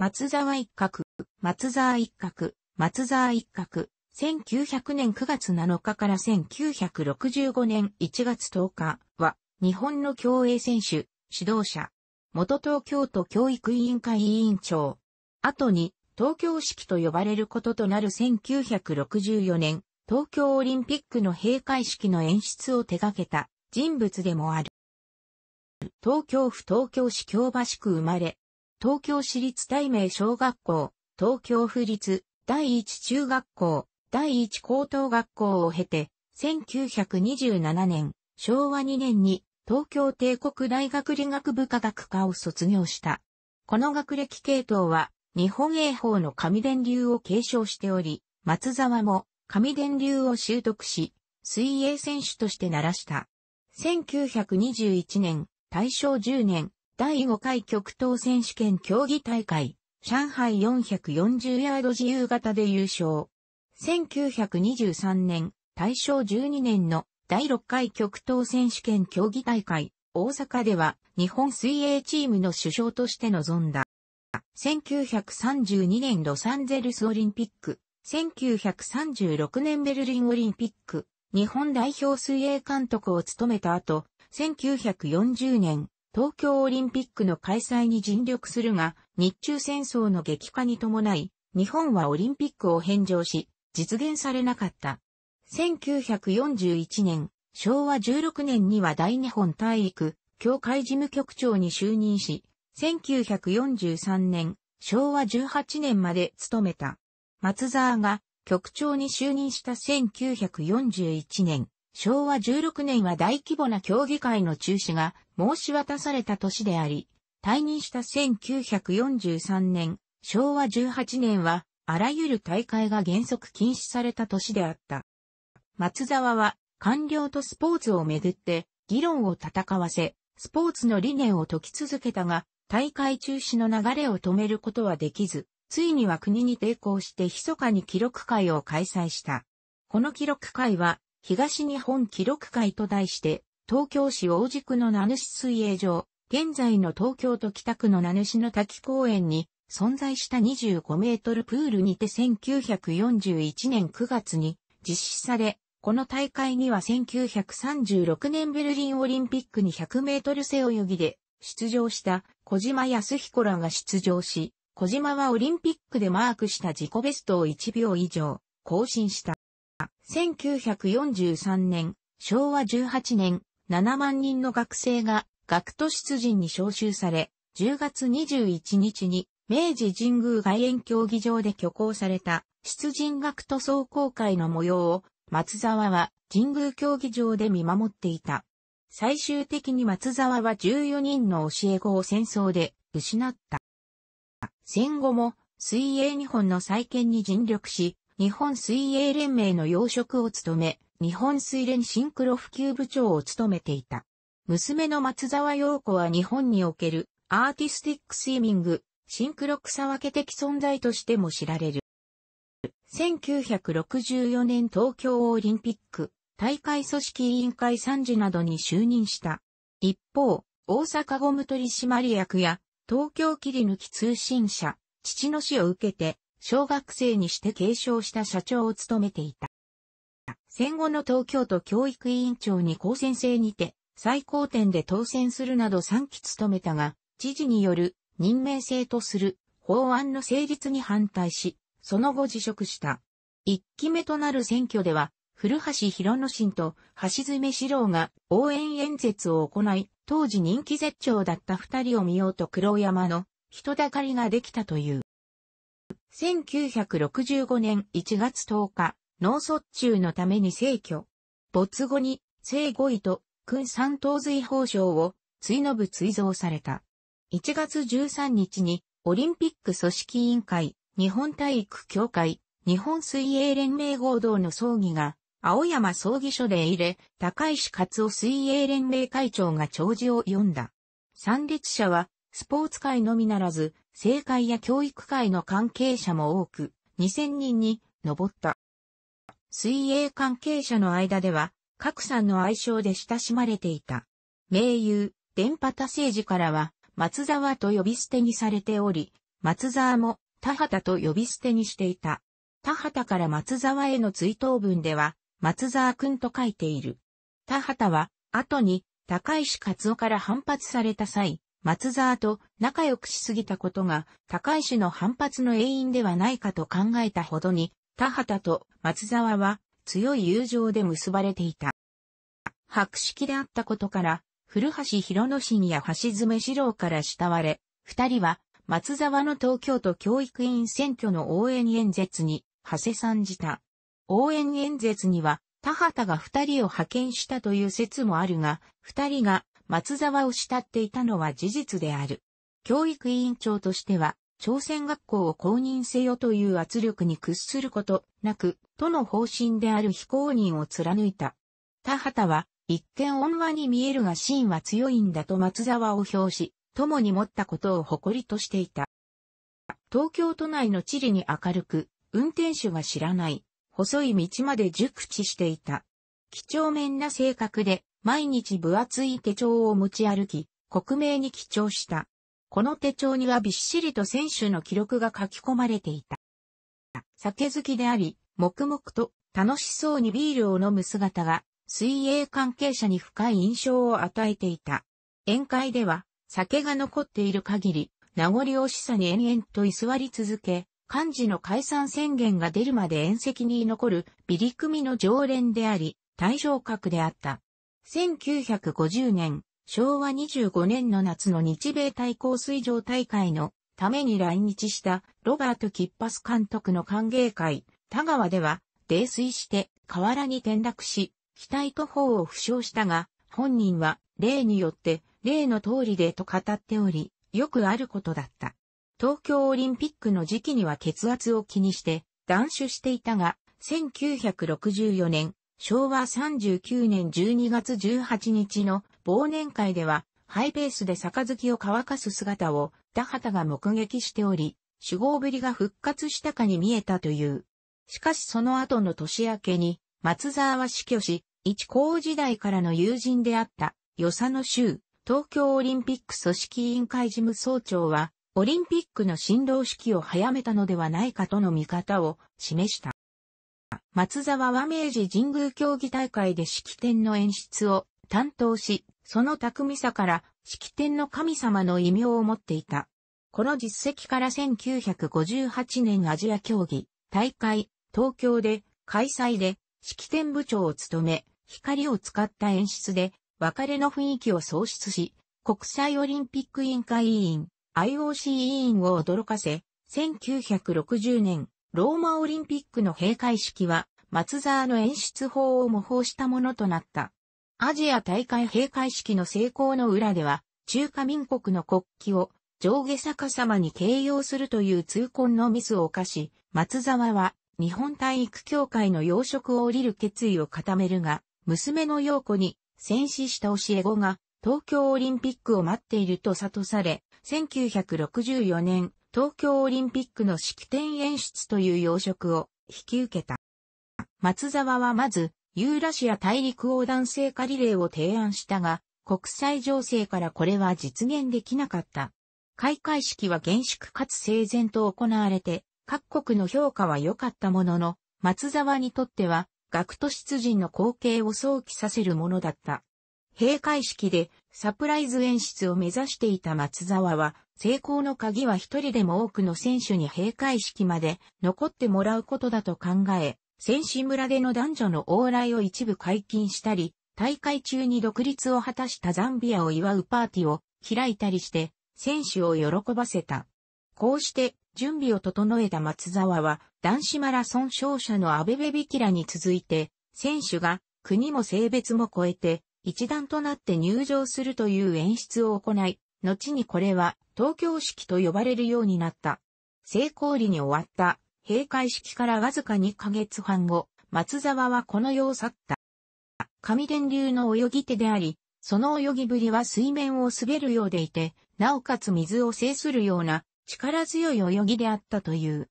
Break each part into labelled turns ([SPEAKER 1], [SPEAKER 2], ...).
[SPEAKER 1] 松沢一角、松沢一角、松沢一角、1900年9月7日から1965年1月10日は、日本の競泳選手、指導者、元東京都教育委員会委員長、後に東京式と呼ばれることとなる1964年、東京オリンピックの閉会式の演出を手掛けた人物でもある。東京府東京市京橋区生まれ、東京市立大名小学校、東京府立第一中学校、第一高等学校を経て、1927年、昭和2年に東京帝国大学理学部科学科を卒業した。この学歴系統は、日本英法の神電流を継承しており、松沢も神電流を習得し、水泳選手として鳴らした。1921年、大正10年、第5回極東選手権競技大会、上海440ヤード自由形で優勝。1923年、大正12年の第6回極東選手権競技大会、大阪では日本水泳チームの首相として臨んだ。1932年ロサンゼルスオリンピック、1936年ベルリンオリンピック、日本代表水泳監督を務めた後、1940年東京オリンピックの開催に尽力するが、日中戦争の激化に伴い、日本はオリンピックを返上し、実現されなかった。1941年、昭和16年には大日本体育協会事務局長に就任し、1943年、昭和18年まで務めた。松沢が局長に就任した1941年、昭和16年は大規模な協議会の中止が申し渡された年であり、退任した1943年、昭和18年は、あらゆる大会が原則禁止された年であった。松沢は、官僚とスポーツをめぐって、議論を戦わせ、スポーツの理念を解き続けたが、大会中止の流れを止めることはできず、ついには国に抵抗して密かに記録会を開催した。この記録会は東日本記録会と題して、東京市大地区の名主水泳場、現在の東京都北区の名主の滝公園に存在した25メートルプールにて1941年9月に実施され、この大会には1936年ベルリンオリンピックに100メートル背泳ぎで出場した小島康彦らが出場し、小島はオリンピックでマークした自己ベストを1秒以上更新した。1943年、昭和18年、7万人の学生が学徒出陣に招集され、10月21日に明治神宮外苑競技場で挙行された出陣学徒総公会の模様を松沢は神宮競技場で見守っていた。最終的に松沢は14人の教え子を戦争で失った。戦後も水泳日本の再建に尽力し、日本水泳連盟の養殖を務め、日本水連シンクロ普及部長を務めていた。娘の松沢陽子は日本におけるアーティスティックスイミング、シンクロ草分け的存在としても知られる。1964年東京オリンピック大会組織委員会参事などに就任した。一方、大阪ゴム取締役や東京切り抜き通信社、父の死を受けて小学生にして継承した社長を務めていた。戦後の東京都教育委員長に高専生にて、最高点で当選するなど3期務めたが、知事による任命制とする法案の成立に反対し、その後辞職した。1期目となる選挙では、古橋博之進と橋爪志郎が応援演説を行い、当時人気絶頂だった二人を見ようと黒山の人だかりができたという。1965年1月10日、脳卒中のために逝去。没後に、生後位と、君三等随法賞を、追の部追贈された。1月13日に、オリンピック組織委員会、日本体育協会、日本水泳連盟合同の葬儀が、青山葬儀所で入れ、高石勝夫水泳連盟会長が弔辞を読んだ。参列者は、スポーツ界のみならず、政界や教育界の関係者も多く、2000人に上った。水泳関係者の間では、各さんの愛称で親しまれていた。名優、電波多政治からは、松沢と呼び捨てにされており、松沢も田畑と呼び捨てにしていた。田畑から松沢への追悼文では、松沢くんと書いている。田畑は、後に、高石勝夫から反発された際、松沢と仲良くしすぎたことが、高石の反発の原因ではないかと考えたほどに、田畑と松沢は強い友情で結ばれていた。白式であったことから、古橋広之進や橋爪四郎から慕われ、二人は松沢の東京都教育委員選挙の応援演説に、馳せ参じた。応援演説には、田畑が二人を派遣したという説もあるが、二人が松沢を慕っていたのは事実である。教育委員長としては、朝鮮学校を公認せよという圧力に屈することなく、との方針である非公認を貫いた。田畑は、一見恩和に見えるが真は強いんだと松沢を表し、共に持ったことを誇りとしていた。東京都内の地理に明るく、運転手が知らない、細い道まで熟知していた。几帳面な性格で、毎日分厚い手帳を持ち歩き、国名に記帳した。この手帳にはびっしりと選手の記録が書き込まれていた。酒好きであり、黙々と楽しそうにビールを飲む姿が、水泳関係者に深い印象を与えていた。宴会では、酒が残っている限り、名残惜しさに延々と居座り続け、漢字の解散宣言が出るまで宴席に残る、ビリ組の常連であり、対象格であった。1950年、昭和25年の夏の日米対抗水上大会のために来日したロバート・キッパス監督の歓迎会、田川では、泥酔して河原に転落し、額と頬を負傷したが、本人は、例によって、例の通りでと語っており、よくあることだった。東京オリンピックの時期には血圧を気にして、断酒していたが、1964年、昭和39年12月18日の忘年会では、ハイペースで杯を乾かす姿を田畑が目撃しており、主号ぶりが復活したかに見えたという。しかしその後の年明けに、松沢は死去し、一高時代からの友人であった、与佐野州、東京オリンピック組織委員会事務総長は、オリンピックの振動式を早めたのではないかとの見方を示した。松沢は明治神宮競技大会で式典の演出を担当し、その巧みさから式典の神様の異名を持っていた。この実績から1958年アジア競技大会東京で開催で式典部長を務め、光を使った演出で別れの雰囲気を創出し、国際オリンピック委員会委員 IOC 委員を驚かせ、1960年ローマオリンピックの閉会式は、松沢の演出法を模倣したものとなった。アジア大会閉会式の成功の裏では、中華民国の国旗を上下逆さまに形容するという痛恨のミスを犯し、松沢は日本体育協会の養殖を降りる決意を固めるが、娘の陽子に戦死した教え子が東京オリンピックを待っていると悟され、1964年東京オリンピックの式典演出という要職を引き受けた。松沢はまず、ユーラシア大陸横断聖火リレーを提案したが、国際情勢からこれは実現できなかった。開会式は厳粛かつ整然と行われて、各国の評価は良かったものの、松沢にとっては、学徒出陣の光景を想起させるものだった。閉会式でサプライズ演出を目指していた松沢は、成功の鍵は一人でも多くの選手に閉会式まで残ってもらうことだと考え、選手村での男女の往来を一部解禁したり、大会中に独立を果たしたザンビアを祝うパーティーを開いたりして、選手を喜ばせた。こうして、準備を整えた松沢は、男子マラソン勝者のアベベビキラに続いて、選手が国も性別も超えて、一団となって入場するという演出を行い、後にこれは東京式と呼ばれるようになった。成功裏に終わった閉会式からわずか2ヶ月半後、松沢はこの世を去った。神電流の泳ぎ手であり、その泳ぎぶりは水面を滑るようでいて、なおかつ水を制するような力強い泳ぎであったという。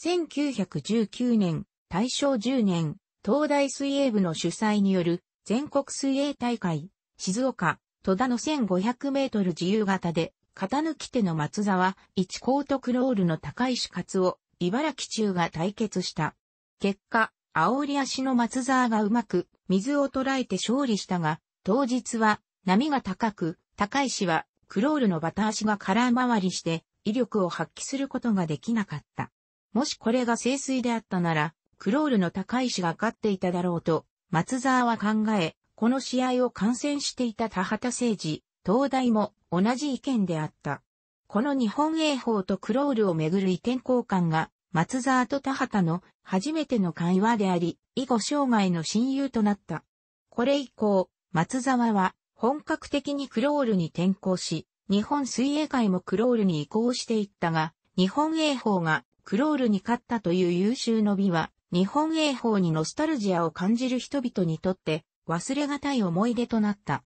[SPEAKER 1] 1919年、大正10年、東大水泳部の主催による全国水泳大会、静岡、戸田の1500メートル自由形で、傾抜き手の松沢、一コートクロールの高石勝を、茨城中が対決した。結果、煽り足の松沢がうまく、水を捉えて勝利したが、当日は、波が高く、高石は、クロールのバタ足が空回りして、威力を発揮することができなかった。もしこれが清水であったなら、クロールの高石が勝っていただろうと松沢は考え、この試合を観戦していた田畑誠治、東大も同じ意見であった。この日本英法とクロールをめぐる意見交換が、松沢と田畑の初めての会話であり、以後生涯の親友となった。これ以降、松沢は本格的にクロールに転向し、日本水泳界もクロールに移行していったが、日本英法がクロールに勝ったという優秀の美は日本英法にノスタルジアを感じる人々にとって忘れがたい思い出となった。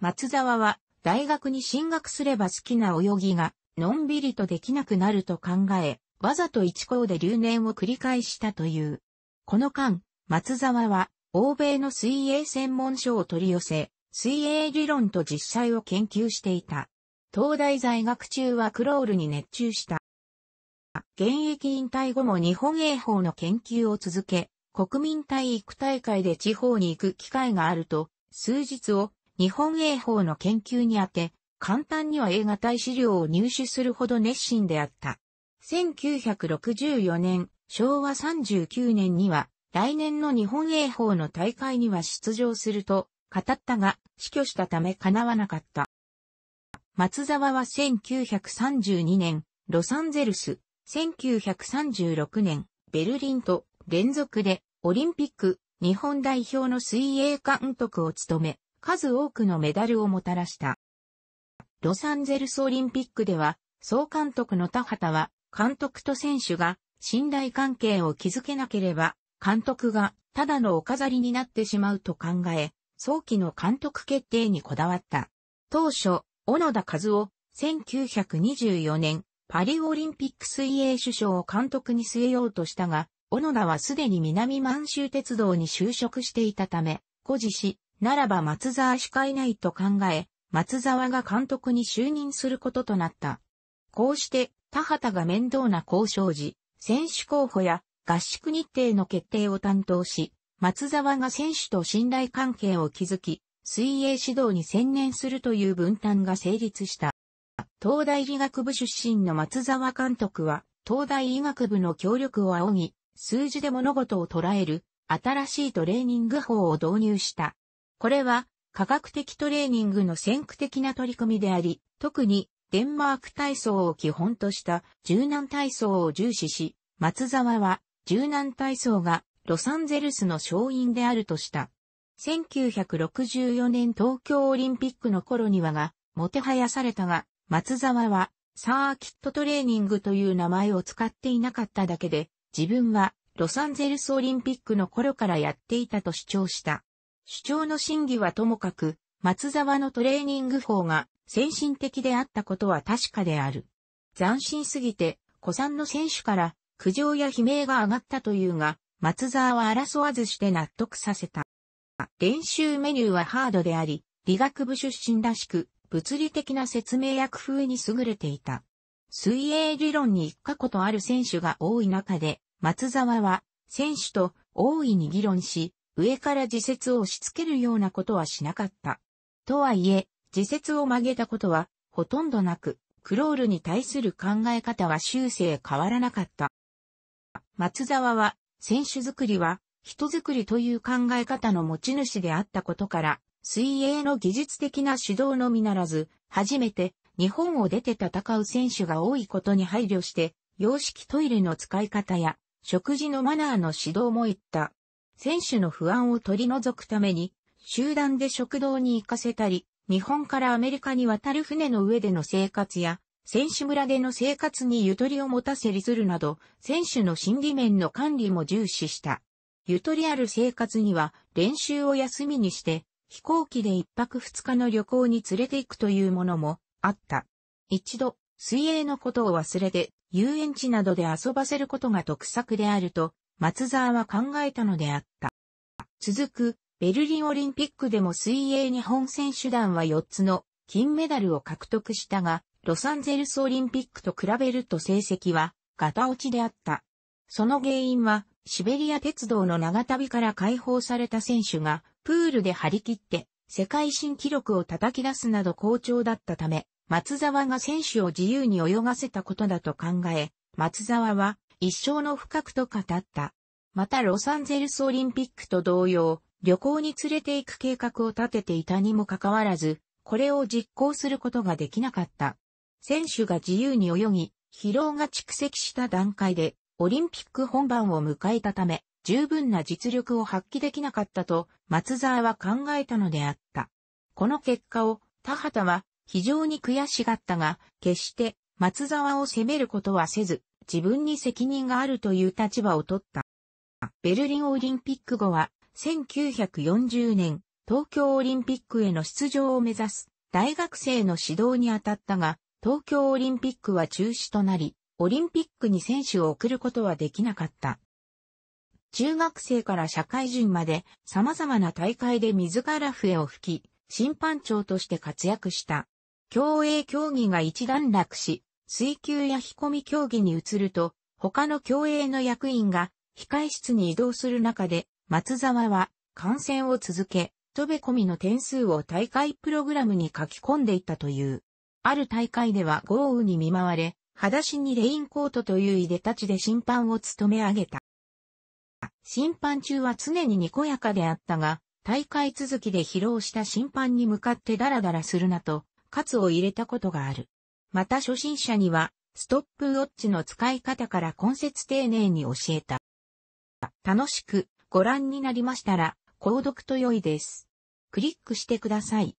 [SPEAKER 1] 松沢は大学に進学すれば好きな泳ぎがのんびりとできなくなると考え、わざと一校で留年を繰り返したという。この間、松沢は欧米の水泳専門書を取り寄せ、水泳理論と実際を研究していた。東大在学中はクロールに熱中した。現役引退後も日本英法の研究を続け、国民体育大会で地方に行く機会があると、数日を日本英法の研究にあて、簡単には映画体資料を入手するほど熱心であった。1964年、昭和39年には、来年の日本英法の大会には出場すると、語ったが、死去したため叶わなかった。松沢は1932年、ロサンゼルス、1936年、ベルリンと連続でオリンピック日本代表の水泳監督を務め、数多くのメダルをもたらした。ロサンゼルスオリンピックでは、総監督の田畑は、監督と選手が信頼関係を築けなければ、監督がただのお飾りになってしまうと考え、早期の監督決定にこだわった。当初、小野田和夫、1924年、パリオリンピック水泳首相を監督に据えようとしたが、小野田はすでに南満州鉄道に就職していたため、誇示し、ならば松沢しかいないと考え、松沢が監督に就任することとなった。こうして、田畑が面倒な交渉時、選手候補や合宿日程の決定を担当し、松沢が選手と信頼関係を築き、水泳指導に専念するという分担が成立した。東大医学部出身の松沢監督は、東大医学部の協力を仰ぎ、数字で物事を捉える、新しいトレーニング法を導入した。これは、科学的トレーニングの先駆的な取り組みであり、特に、デンマーク体操を基本とした柔軟体操を重視し、松沢は柔軟体操がロサンゼルスの勝因であるとした。1964年東京オリンピックの頃にはが、もてはやされたが、松沢は、サーキットトレーニングという名前を使っていなかっただけで、自分はロサンゼルスオリンピックの頃からやっていたと主張した。主張の真偽はともかく、松沢のトレーニング法が先進的であったことは確かである。斬新すぎて、古参の選手から苦情や悲鳴が上がったというが、松沢は争わずして納得させた。練習メニューはハードであり、理学部出身らしく、物理的な説明や工夫に優れていた。水泳理論に過去とある選手が多い中で、松沢は選手と大いに議論し、上から自説を押し付けるようなことはしなかった。とはいえ、自説を曲げたことはほとんどなく、クロールに対する考え方は終生変わらなかった。松沢は、選手作りは人作りという考え方の持ち主であったことから、水泳の技術的な指導のみならず、初めて日本を出て戦う選手が多いことに配慮して、洋式トイレの使い方や食事のマナーの指導も行った。選手の不安を取り除くために、集団で食堂に行かせたり、日本からアメリカに渡る船の上での生活や、選手村での生活にゆとりを持たせりするなど、選手の心理面の管理も重視した。ゆとりある生活には練習を休みにして、飛行機で一泊二日の旅行に連れて行くというものもあった。一度、水泳のことを忘れて、遊園地などで遊ばせることが得策であると、松沢は考えたのであった。続く、ベルリンオリンピックでも水泳日本選手団は4つの金メダルを獲得したが、ロサンゼルスオリンピックと比べると成績はガタ落ちであった。その原因は、シベリア鉄道の長旅から解放された選手がプールで張り切って世界新記録を叩き出すなど好調だったため、松沢が選手を自由に泳がせたことだと考え、松沢は一生の不覚と語った。またロサンゼルスオリンピックと同様、旅行に連れて行く計画を立てていたにもかかわらず、これを実行することができなかった。選手が自由に泳ぎ、疲労が蓄積した段階で、オリンピック本番を迎えたため、十分な実力を発揮できなかったと松沢は考えたのであった。この結果を田畑は非常に悔しがったが、決して松沢を責めることはせず、自分に責任があるという立場を取った。ベルリンオリンピック後は、1940年、東京オリンピックへの出場を目指す大学生の指導に当たったが、東京オリンピックは中止となり、オリンピックに選手を送ることはできなかった。中学生から社会人まで様々な大会で自ら笛を吹き、審判長として活躍した。競泳競技が一段落し、水球や飛込み競技に移ると、他の競泳の役員が控室に移動する中で、松沢は観戦を続け、飛べ込みの点数を大会プログラムに書き込んでいったという。ある大会では豪雨に見舞われ、裸足にレインコートといういでたちで審判を務め上げた。審判中は常ににこやかであったが、大会続きで疲労した審判に向かってダラダラするなと、喝を入れたことがある。また初心者には、ストップウォッチの使い方から根節丁寧に教えた。楽しくご覧になりましたら、購読と良いです。クリックしてください。